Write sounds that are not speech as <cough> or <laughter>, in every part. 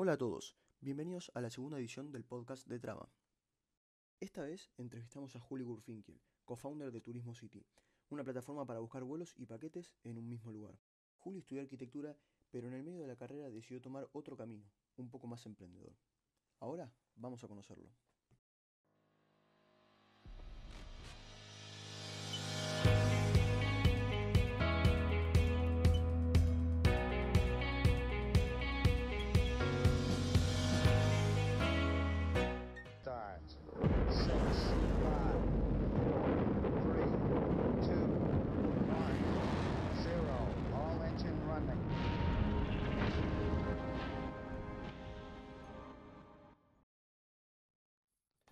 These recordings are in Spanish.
Hola a todos, bienvenidos a la segunda edición del podcast de Trama. Esta vez entrevistamos a Juli Gurfinkel, co de Turismo City, una plataforma para buscar vuelos y paquetes en un mismo lugar. Juli estudió arquitectura, pero en el medio de la carrera decidió tomar otro camino, un poco más emprendedor. Ahora vamos a conocerlo.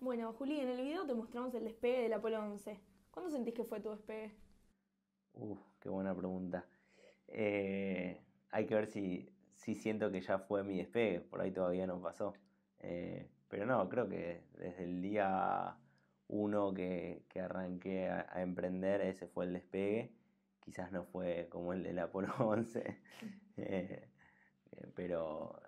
Bueno, Juli, en el video te mostramos el despegue del Apolo 11. ¿Cuándo sentís que fue tu despegue? Uf, qué buena pregunta. Eh, hay que ver si, si siento que ya fue mi despegue, por ahí todavía no pasó. Eh, pero no, creo que desde el día uno que, que arranqué a, emprender, ese fue el despegue. Quizás no fue como el del Apolo 11, <laughs> eh, pero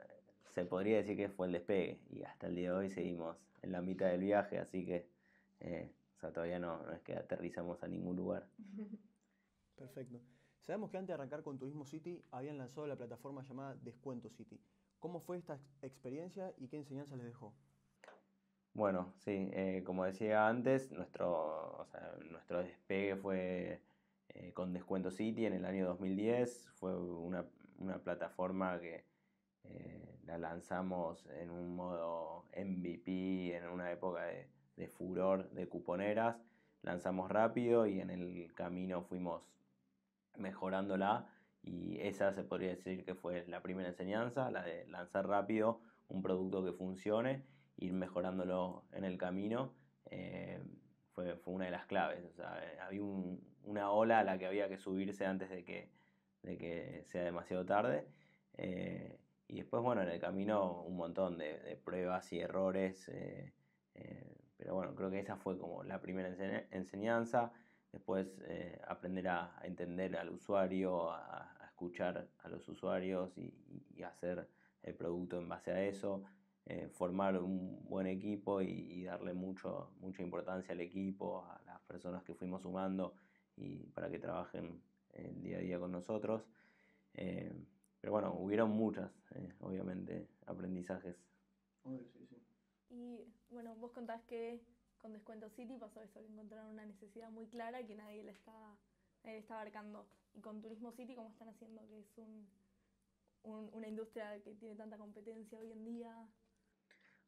se podría decir que fue el despegue y hasta el día de hoy seguimos en la mitad del viaje, así que eh, sea, todavía no, es que aterrizamos a ningún lugar. <laughs> Perfecto. Sabemos que antes de arrancar con Turismo City habían lanzado la plataforma llamada Descuento City. ¿Cómo fue esta experiencia y qué enseñanza les dejó? Bueno, sí, eh, como decía antes, nuestro, nuestro despegue fue eh, con Descuento City en el año 2010. Fue una, plataforma que la lanzamos en un modo MVP, en una época de, furor de cuponeras. Lanzamos rápido y en el camino fuimos mejorándola y esa se podría decir que fue la primera enseñanza, la de lanzar rápido un producto que funcione, ir mejorándolo en el camino, eh, fue, fue, una de las claves. Eh, había una ola a la que había que subirse antes de que, que sea demasiado tarde. Eh, y después, bueno, en el camino un montón de, pruebas y errores. Eh, eh, pero bueno, creo que esa fue como la primera enseñanza. Después eh, aprender a, entender al usuario, a, escuchar a los usuarios y, hacer el producto en base a eso. formar un buen equipo y, darle mucho, mucha importancia al equipo, a las personas que fuimos sumando y para que trabajen el día a día con nosotros. Pero bueno, hubieron muchas, eh, obviamente, aprendizajes. Y bueno, vos contás que con Descuento City pasó eso, que encontraron una necesidad muy clara que nadie la estaba abarcando. Y con Turismo City, ¿cómo están haciendo? Que es un, una industria que tiene tanta competencia hoy en día.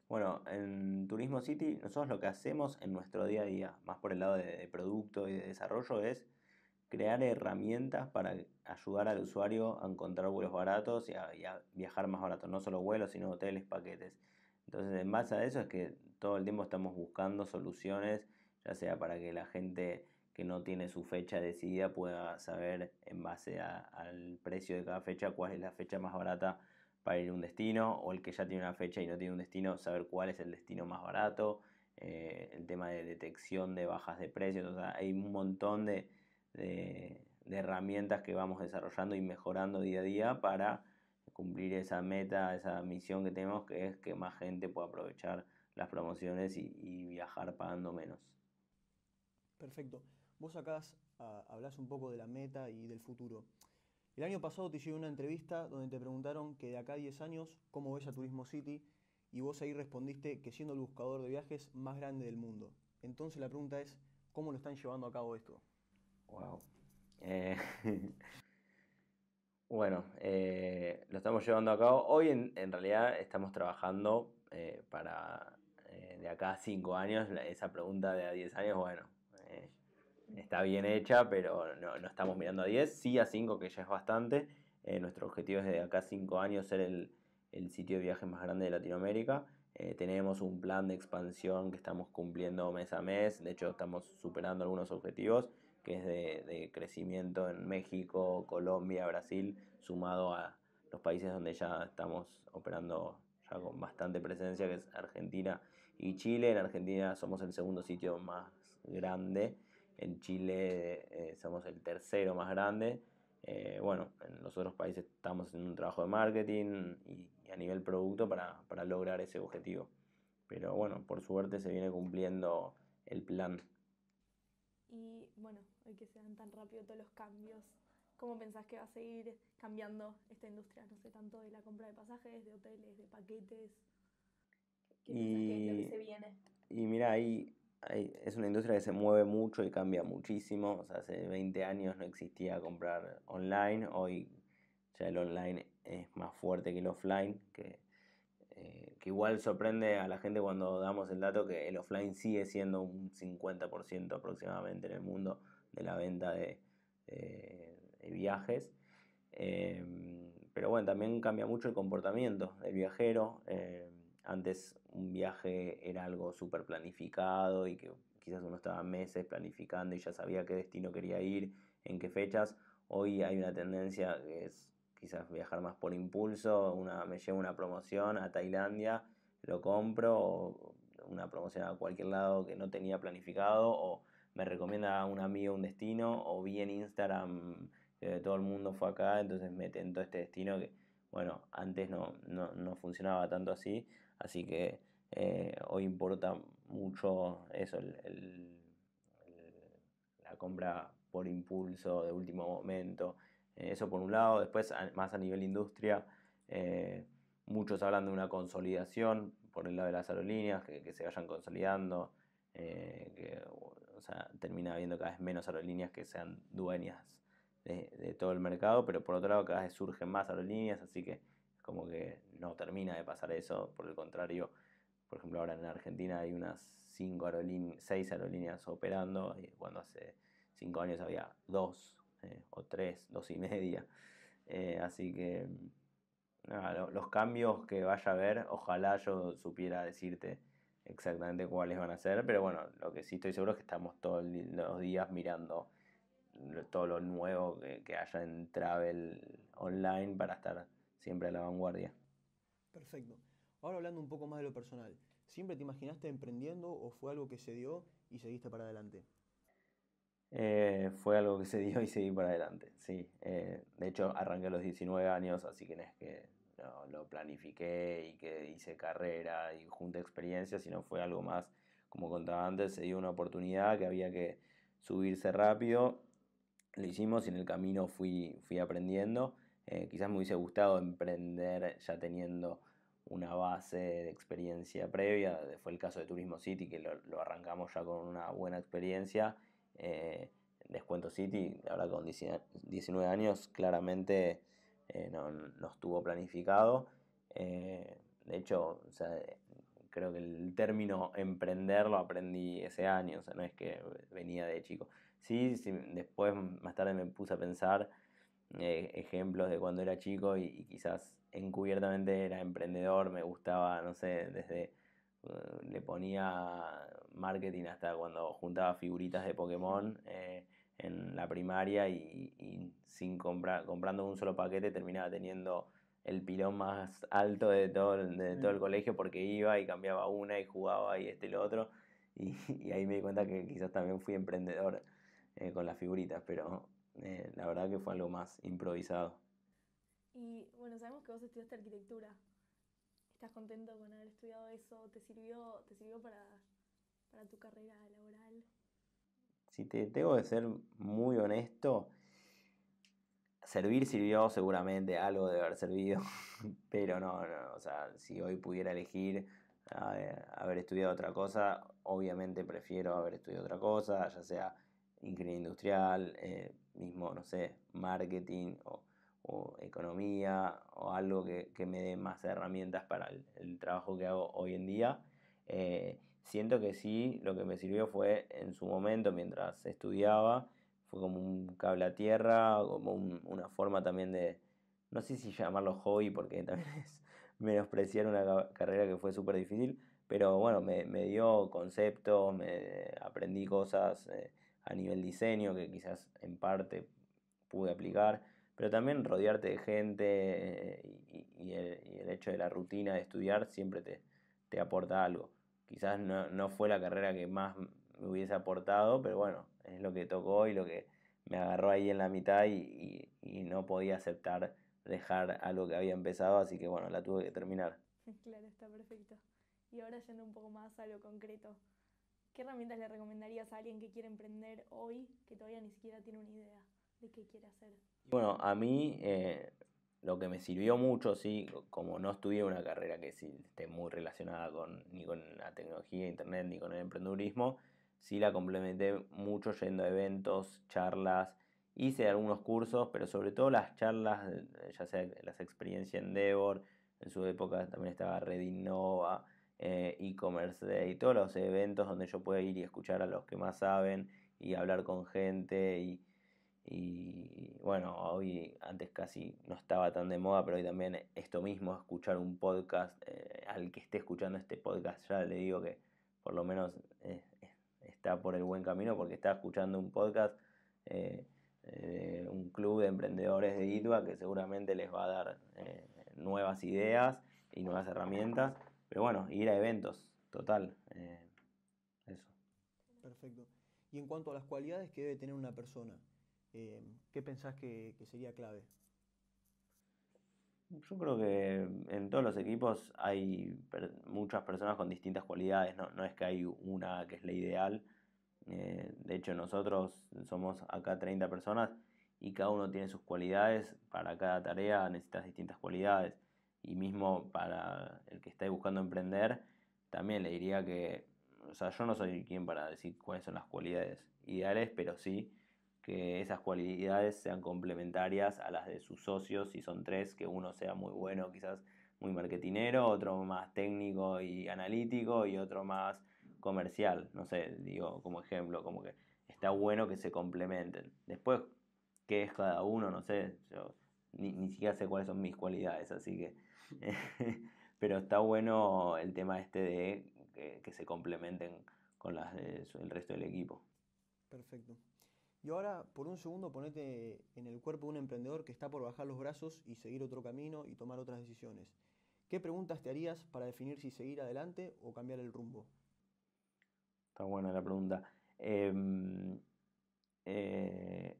Bueno, en Turismo City nosotros lo que hacemos en nuestro día a día, más por el lado de producto y de desarrollo, es crear herramientas para ayudar al usuario a encontrar vuelos baratos y a, viajar más barato, no solo vuelos, sino hoteles, paquetes. Entonces, en base a eso es que todo el tiempo estamos buscando soluciones, ya sea para que la gente que no tiene su fecha decidida pueda saber en base al precio de cada fecha cuál es la fecha más barata para ir a un destino, o el que ya tiene una fecha y no tiene un destino, saber cuál es el destino más barato, eh, el tema de detección de bajas de precios, o sea, hay un montón de, de, herramientas que vamos desarrollando y mejorando día a día para cumplir esa meta, esa misión que tenemos, que es que más gente pueda aprovechar las promociones y, viajar pagando menos. Perfecto. Vos acá ah, hablas un poco de la meta y del futuro. El año pasado te hice una entrevista donde te preguntaron que de acá a 10 años, ¿cómo ves a Turismo City? Y vos ahí respondiste que siendo el buscador de viajes más grande del mundo. Entonces la pregunta es, ¿cómo lo están llevando a cabo esto? Wow. Eh, <laughs> bueno, eh, lo estamos llevando a cabo. Hoy en, realidad estamos trabajando eh, para de acá a 5 años. esa pregunta de a 10 años, bueno, está bien hecha, pero no, no estamos mirando a 10, sí a 5 que ya es bastante. nuestro objetivo es de acá a 5 años ser el sitio de viaje más grande de Latinoamérica. Eh, tenemos un plan de expansión que estamos cumpliendo mes a mes, de hecho estamos superando algunos objetivos, que es de, crecimiento en México, Colombia, Brasil, sumado a los países donde ya estamos operando ya con bastante presencia, que es Argentina y Chile. En Argentina somos el segundo sitio más grande, en Chile eh, somos el tercero más grande. Eh, bueno, en los otros países estamos en un trabajo de marketing y a nivel producto para, para lograr ese objetivo. Pero bueno, por suerte se viene cumpliendo el plan. Y bueno, hoy que se dan tan rápido todos los cambios, ¿cómo pensás que va a seguir cambiando esta industria? No sé, tanto de la compra de pasajes, de hoteles, de paquetes. ¿Qué y, lo se viene? Y mira, ahí, ahí, es una industria que se mueve mucho y cambia muchísimo. O sea, hace 20 años no existía comprar online, hoy el online es más fuerte que el offline, eh, que, igual sorprende a la gente cuando damos el dato que el offline sigue siendo un 50% aproximadamente en el mundo de la venta de, viajes. Em, pero bueno, también cambia mucho el comportamiento del viajero. Em, antes un viaje era algo súper planificado y que quizás uno estaba meses planificando y ya sabía qué destino quería ir, en qué fechas. Hoy hay una tendencia que es quizás viajar más por impulso, una, me llevo una promoción a Tailandia, lo compro, o una promoción a cualquier lado que no tenía planificado, o me recomienda a un amigo un destino, o vi en Instagram ...que todo el mundo fue acá, entonces me tentó este destino que, bueno, antes no, funcionaba tanto así, así que eh, hoy importa mucho eso, la compra por impulso de último momento. Eh, eso por un lado, después más a nivel industria, eh, muchos hablan de una consolidación por el lado de las aerolíneas, que, se vayan consolidando, eh, o sea, termina habiendo cada vez menos aerolíneas que sean dueñas de, todo el mercado, pero por otro lado cada vez surgen más aerolíneas, así que como que no termina de pasar eso, por el contrario, por ejemplo ahora en Argentina hay unas 5 aerolíneas, 6 aerolíneas operando, y cuando hace 5 años había dos. Eh, o tres, dos y media. Eh, así que los cambios que vaya a haber, ojalá yo supiera decirte exactamente cuáles van a ser, pero bueno, lo que sí estoy seguro es que estamos todos los días mirando todo lo nuevo que, que haya en Travel Online para estar siempre a la vanguardia. Perfecto. Ahora hablando un poco más de lo personal, ¿siempre te imaginaste emprendiendo o fue algo que se dio y seguiste para adelante? Eh, fue algo que se dio y seguí para adelante, sí. Eh, de hecho, arranqué a los 19 años, así que no es que lo planifiqué y que hice carrera y junta experiencia sino fue algo más, como contaba antes, se dio una oportunidad que había que subirse rápido. Lo hicimos y en el camino fui, fui aprendiendo. Eh, quizás me hubiese gustado emprender ya teniendo una base de experiencia previa. Fue el caso de Turismo City, que lo arrancamos ya con una buena experiencia eh, descuento City, ahora con 19 años, claramente eh, no, estuvo planificado. Eh, de hecho, creo que el término emprender lo aprendí ese año, sea, no es que venía de chico. Sí, después, más tarde me puse a pensar ejemplos de cuando era chico y, y, quizás encubiertamente era emprendedor, me gustaba, no sé, desde le ponía marketing hasta cuando juntaba figuritas de Pokémon eh, en la primaria y, sin comprando un solo paquete terminaba teniendo el pilón más alto de todo, de todo el colegio porque iba y cambiaba una y jugaba y este y lo otro. Y, ahí me di cuenta que quizás también fui emprendedor eh, con las figuritas, pero eh, la verdad que fue algo más improvisado. Y bueno, sabemos que vos estudiaste arquitectura. ¿Estás contento con haber estudiado eso? ¿Te sirvió, te sirvió para para tu carrera laboral? Si te tengo que ser muy honesto, servir sirvió seguramente, algo de haber servido, <laughs> pero no, no, o sea, si hoy pudiera elegir haber estudiado otra cosa, obviamente prefiero haber estudiado otra cosa, ya sea ingeniería industrial, eh, mismo, no sé, marketing o, economía o algo que, me dé más herramientas para el, trabajo que hago hoy en día. Eh, siento que sí, lo que me sirvió fue en su momento, mientras estudiaba, fue como un cable a tierra, como una forma también de, no sé si llamarlo hobby, porque <laughs> también es menospreciar una carrera que fue súper difícil, pero bueno, me, me dio conceptos, me aprendí cosas eh, a nivel diseño que quizás en parte pude aplicar, pero también rodearte de gente eh, y, el, y, el, hecho de la rutina de estudiar siempre te, te aporta algo quizás no, fue la carrera que más me hubiese aportado, pero bueno, es lo que tocó y lo que me agarró ahí en la mitad y, no podía aceptar dejar algo que había empezado, así que bueno, la tuve que terminar. <laughs> Claro, está perfecto. Y ahora yendo un poco más a lo concreto, ¿qué herramientas le recomendarías a alguien que quiere emprender hoy que todavía ni siquiera tiene una idea de qué quiere hacer? Bueno, a mí eh, lo que me sirvió mucho, sí, como no estudié una carrera que esté muy relacionada con, ni con la tecnología, internet, ni con el emprendurismo, sí la complementé mucho yendo a eventos, charlas, hice algunos cursos, pero sobre todo las charlas, ya sea las experiencias en Devor, en su época también estaba Red Innova, eh, e-commerce Day, todos los eventos donde yo puedo ir y escuchar a los que más saben y hablar con gente y y bueno, hoy antes casi no estaba tan de moda, pero hoy también esto mismo, escuchar un podcast, eh, al que esté escuchando este podcast ya le digo que por lo menos eh, eh, está por el buen camino porque está escuchando un podcast, eh, un club de emprendedores de ITUA que seguramente les va a dar nuevas ideas y nuevas herramientas, pero bueno, ir a eventos, total, eso. Perfecto. Y en cuanto a las cualidades que debe tener una persona, eh, ¿qué pensás que, sería clave? Yo creo que en todos los equipos hay muchas personas con distintas cualidades, no, es que hay una que es la ideal. Eh, de hecho, nosotros somos acá 30 personas y cada uno tiene sus cualidades. Para cada tarea necesitas distintas cualidades. Y mismo para el que esté buscando emprender, también le diría que, o sea, yo no soy quien para decir cuáles son las cualidades ideales, pero sí que esas cualidades sean complementarias a las de sus socios, si son tres, que uno sea muy bueno, quizás muy marketinero, otro más técnico y analítico y otro más comercial, no sé, digo como ejemplo, como que está bueno que se complementen. Después, ¿qué es cada uno? No sé, yo ni, siquiera sé cuáles son mis cualidades, así que... <laughs> Pero está bueno el tema este de que, se complementen con las del resto del equipo. Perfecto. Y ahora, por un segundo, ponete en el cuerpo de un emprendedor que está por bajar los brazos y seguir otro camino y tomar otras decisiones. ¿Qué preguntas te harías para definir si seguir adelante o cambiar el rumbo? Está buena la pregunta. Em, eh,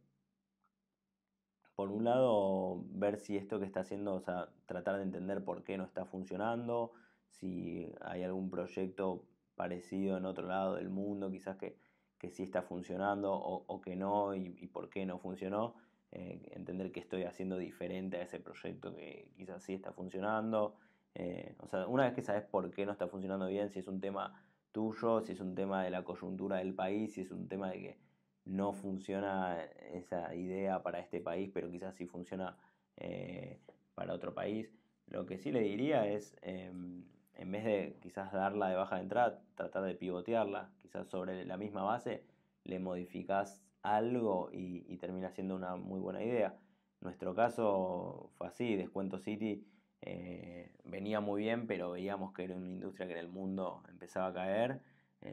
por un lado, ver si esto que está haciendo, o sea, tratar de entender por qué no está funcionando, si hay algún proyecto parecido en otro lado del mundo, quizás que, que sí está funcionando o, que no y, por qué no funcionó. Eh, entender qué estoy haciendo diferente a ese proyecto que quizás sí está funcionando. Eh, o sea, una vez que sabes por qué no está funcionando bien, si es un tema tuyo, si es un tema de la coyuntura del país, si es un tema de que no funciona esa idea para este país, pero quizás sí funciona eh, para otro país. Lo que sí le diría es em, en vez de quizás darla de baja de entrada, tratar de pivotearla, quizás sobre la misma base, le modificas algo y, termina siendo una muy buena idea. Nuestro caso fue así, Descuento City eh, venía muy bien, pero veíamos que era una industria que en el mundo empezaba a caer,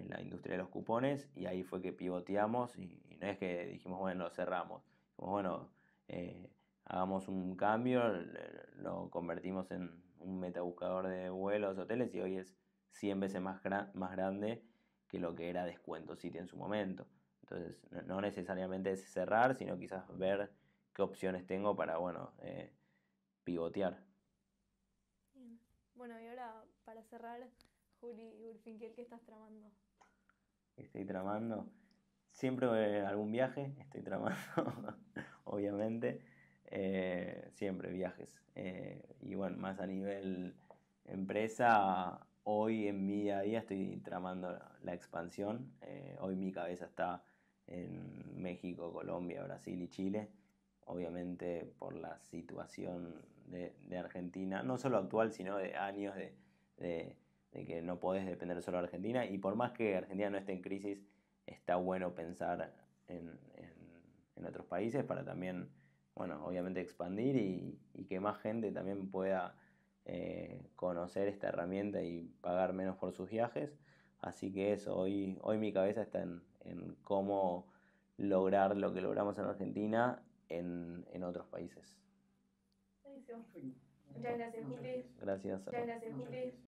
la industria de los cupones, y ahí fue que pivoteamos y, no es que dijimos, bueno, lo cerramos. bueno, eh, hagamos un cambio, lo convertimos en, un metabuscador de vuelos, hoteles y hoy es 100 veces más, más grande que lo que era Descuento City en su momento. Entonces, no, necesariamente es cerrar, sino quizás ver qué opciones tengo para, bueno, eh, pivotear. Bueno, y ahora para cerrar, Juli Urfinkel, ¿qué estás tramando? Estoy tramando. Siempre algún viaje, estoy tramando, <laughs> obviamente. Eh, siempre viajes. Eh, y bueno, más a nivel empresa, hoy en mi día a día estoy tramando la expansión. Eh, hoy mi cabeza está en México, Colombia, Brasil y Chile. Obviamente por la situación de, Argentina, no solo actual, sino de años de, que no podés depender solo de Argentina. Y por más que Argentina no esté en crisis, está bueno pensar en otros países para también bueno, obviamente expandir y, que más gente también pueda eh, conocer esta herramienta y pagar menos por sus viajes. Así que eso, hoy, hoy mi cabeza está en, en cómo lograr lo que logramos en Argentina en, en otros países. Muchas gracias, Juli. Gracias. Muchas gracias, Juli.